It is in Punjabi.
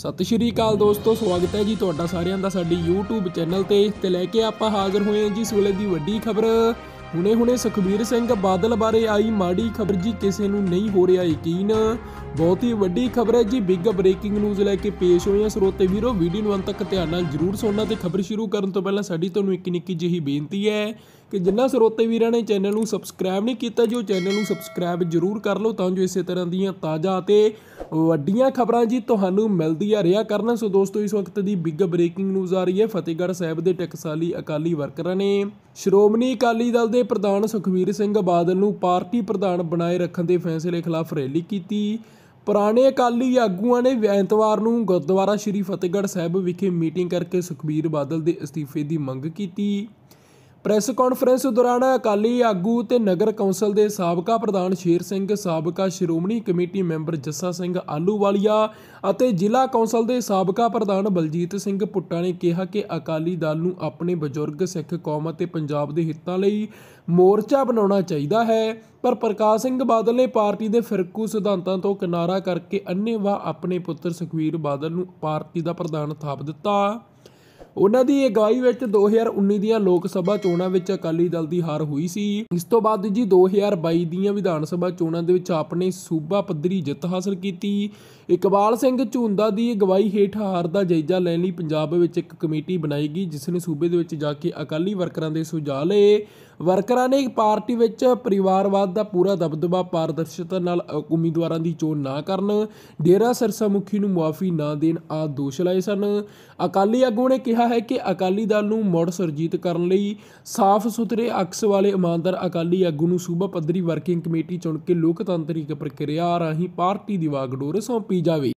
ਸਤਿ ਸ਼੍ਰੀ ਅਕਾਲ ਦੋਸਤੋ ਸਵਾਗਤ ਹੈ ਜੀ ਤੁਹਾਡਾ ਸਾਰਿਆਂ ਦਾ ਸਾਡੀ YouTube ਚੈਨਲ ਤੇ ਤੇ ਲੈ ਕੇ ਆਪਾਂ ਹਾਜ਼ਰ ਹੋਏ ਹਾਂ ਜੀ ਸੋਲੇ ਦੀ ਵੱਡੀ ਖਬਰ ਹੁਣੇ-ਹੁਣੇ ਸੁਖਬੀਰ ਸਿੰਘ ਬਾਦਲ ਬਾਰੇ ਆਈ ਮਾੜੀ ਖਬਰ ਜੀ ਕਿਸੇ ਨੂੰ ਨਹੀਂ ਹੋ ਰਿਹਾ ਯਕੀਨ ਬਹੁਤ ਹੀ ਵੱਡੀ ਖਬਰ ਹੈ ਜੀ ਬਿਗ ਬ੍ਰੇਕਿੰਗ ਨਿਊਜ਼ ਲੈ ਕੇ ਪੇਸ਼ ਹੋਏ ਹਾਂ ਸਰੋਤੇ ਵੀਰੋ ਵੀਡੀਓ ਨੂੰ ਅੰਤ ਤੱਕ ਧਿਆਨ ਨਾਲ ਜਰੂਰ ਸੁਣਨਾ ਤੇ ਖਬਰ ਸ਼ੁਰੂ ਕਰਨ ਤੋਂ ਪਹਿਲਾਂ ਸਾਡੀ ਤੁਹਾਨੂੰ ਇੱਕ ਨਿੱਕੀ ਜਿਹੀ ਬੇਨਤੀ ਹੈ ਕਿ ਜਿੰਨਾ ਸਰੋਤੇ ਵੀਰਾਂ ਨੇ ਚੈਨਲ ਨੂੰ ਸਬਸਕ੍ਰਾਈਬ ਨਹੀਂ ਕੀਤਾ ਜੋ ਚੈਨਲ ਨੂੰ ਸਬਸਕ੍ਰਾਈਬ ਜਰੂਰ ਕਰ ਲਓ ਤਾਂ ਜੋ ਇਸੇ ਤਰ੍ਹਾਂ ਦੀਆਂ ਤਾਜ਼ਾ ਅਤੇ ਵੱਡੀਆਂ ਖਬਰਾਂ ਜੀ ਤੁਹਾਨੂੰ ਮਿਲਦੀ ਆ ਰਿਹਾ ਕਰਨ ਸੋ ਦੋਸਤੋ ਇਸ ਵਕਤ ਦੀ ਬਿਗ ਬ੍ਰੇਕਿੰਗ ਨਿਊਜ਼ ਆ ਰਹੀ ਹੈ ਫਤਿਹਗੜ੍ਹ ਸਾਹਿਬ ਦੇ ਟਕਸਾਲੀ ਅਕਾਲੀ ਵਰਕਰਾਂ ਨੇ ਸ਼੍ਰੋਮਣੀ ਅਕਾਲੀ ਦਲ ਦੇ ਪ੍ਰਧਾਨ ਸੁਖਵੀਰ ਸਿੰਘ ਬਾਦਲ ਨੂੰ ਪਾਰਟੀ ਪ੍ਰਧਾਨ ਬਣਾਏ ਰੱਖਣ ਦੇ ਫੈਸਲੇ ਖਿਲਾਫ ਰੈਲੀ ਕੀਤੀ ਪੁਰਾਣੇ ਅਕਾਲੀ ਆਗੂਆਂ ਨੇ ਐਤਵਾਰ ਨੂੰ ਗੁਰਦੁਆਰਾ ਸ਼੍ਰੀ ਫਤਿਹਗੜ੍ਹ ਸਾਹਿਬ ਵਿਖੇ ਮੀਟਿੰਗ ਕਰਕੇ ਸੁਖਵੀਰ ਬਾਦਲ ਦੇ ਅਸਤੀਫੇ ਦੀ ਮੰਗ ਕੀਤੀ ਪ੍ਰੈਸ ਕਾਨਫਰੰਸ ਦੌਰਾਨ ਅਕਾਲੀ ਆਗੂ ਤੇ ਨਗਰ ਕੌਂਸਲ ਦੇ ਸਾਬਕਾ ਪ੍ਰਧਾਨ ਸ਼ੇਰ ਸਿੰਘ ਸਾਬਕਾ ਸ਼੍ਰੋਮਣੀ ਕਮੇਟੀ ਮੈਂਬਰ ਜੱਸਾ ਸਿੰਘ ਆਲੂਵਾਲੀਆ ਅਤੇ ਜ਼ਿਲ੍ਹਾ ਕੌਂਸਲ ਦੇ ਸਾਬਕਾ ਪ੍ਰਧਾਨ ਬਲਜੀਤ ਸਿੰਘ ਪੁੱਟਾ ਨੇ ਕਿਹਾ ਕਿ ਅਕਾਲੀ ਦਲ ਨੂੰ ਆਪਣੇ ਬਜ਼ੁਰਗ ਸਿੱਖ ਕੌਮ ਅਤੇ ਪੰਜਾਬ ਦੇ ਹਿੱਤਾਂ ਲਈ ਮੋਰਚਾ ਬਣਾਉਣਾ ਚਾਹੀਦਾ ਹੈ ਪਰ ਪ੍ਰਕਾਸ਼ ਸਿੰਘ ਬਾਦਲ ਨੇ ਪਾਰਟੀ ਦੇ ਫਿਰਕੂ ਸਿਧਾਂਤਾਂ ਤੋਂ ਕਿਨਾਰਾ ਕਰਕੇ ਅੰਨੇਵਾ ਆਪਣੇ ਪੁੱਤਰ ਸੁਖਵੀਰ ਬਾਦਲ ਨੂੰ ਪਾਰਟੀ ਦਾ ਪ੍ਰਧਾਨ ਥਾਪ ਦਿੱਤਾ ਉਹਨਾਂ ਦੀ ਅਗਵਾਈ ਵਿੱਚ 2019 ਦੀਆਂ ਲੋਕ ਸਭਾ ਚੋਣਾਂ ਵਿੱਚ ਅਕਾਲੀ ਦਲ ਦੀ ਹਾਰ ਹੋਈ ਸੀ ਇਸ ਤੋਂ ਬਾਅਦ ਜੀ 2022 ਦੀਆਂ ਵਿਧਾਨ ਸਭਾ ਚੋਣਾਂ ਦੇ ਵਿੱਚ ਆਪਣੇ ਸੂਬਾ ਪੱਧਰੀ ਜਿੱਤ ਹਾਸਲ ਕੀਤੀ ਇਕਬਾਲ ਸਿੰਘ ਝੁੰਦਾ ਦੀ ਅਗਵਾਈ ਹੇਠ ਹਾਰ ਦਾ ਜਾਇਜ਼ਾ ਲੈਣ ਲਈ ਪੰਜਾਬ ਵਿੱਚ ਇੱਕ ਕਮੇਟੀ ਬਣਾਈ ਗਈ ਜਿਸ ਨੇ ਸੂਬੇ ਦੇ ਵਿੱਚ ਜਾ ਕੇ ਅਕਾਲੀ ਵਰਕਰਾਂ ਦੇ ਸੁਝਾਅ ਲਏ ਵਰਕਰਾਂ ਨੇ ਪਾਰਟੀ ਵਿੱਚ ਪਰਿਵਾਰਵਾਦ ਦਾ ਪੂਰਾ ਦਬਦਬਾ ਪਾਰਦਰਸ਼ਤਾ ਨਾਲ ਉਮੀਦਵਾਰਾਂ ਦੀ ਚੋਣ ਨਾ ਕਰਨ ਡੇਰਾ ਸਰਸਾ ਮੁਖੀ ਨੂੰ ਮੁਆਫੀ ਨਾ ਦੇਣ ਆ ਦੋਸ਼ ਲਾਏ ਸਨ ਅਕਾਲੀ ਆਗੂ ਨੇ ਕਿਹਾ ਹੈ ਕਿ ਅਕਾਲੀ ਦਲ ਨੂੰ ਮੋੜ ਸਰਜੀਤ ਕਰਨ ਲਈ ਸਾਫ਼ ਸੁਥਰੇ ਅਕਸ ਵਾਲੇ ਇਮਾਨਦਾਰ ਅਕਾਲੀ ਆਗੂ ਨੂੰ ਸੂਬਾ ਪੱਧਰੀ ਵਰਕਿੰਗ ਕਮੇਟੀ ਚੁਣ ਕੇ ਲੋਕਤੰਤਰੀ ਪ੍ਰਕਿਰਿਆ ਰਾਹੀਂ ਪਾਰਟੀ ਦੀ ਵਾਗਡੋਰ ਸੌਂਪੀ ਜਾਵੇ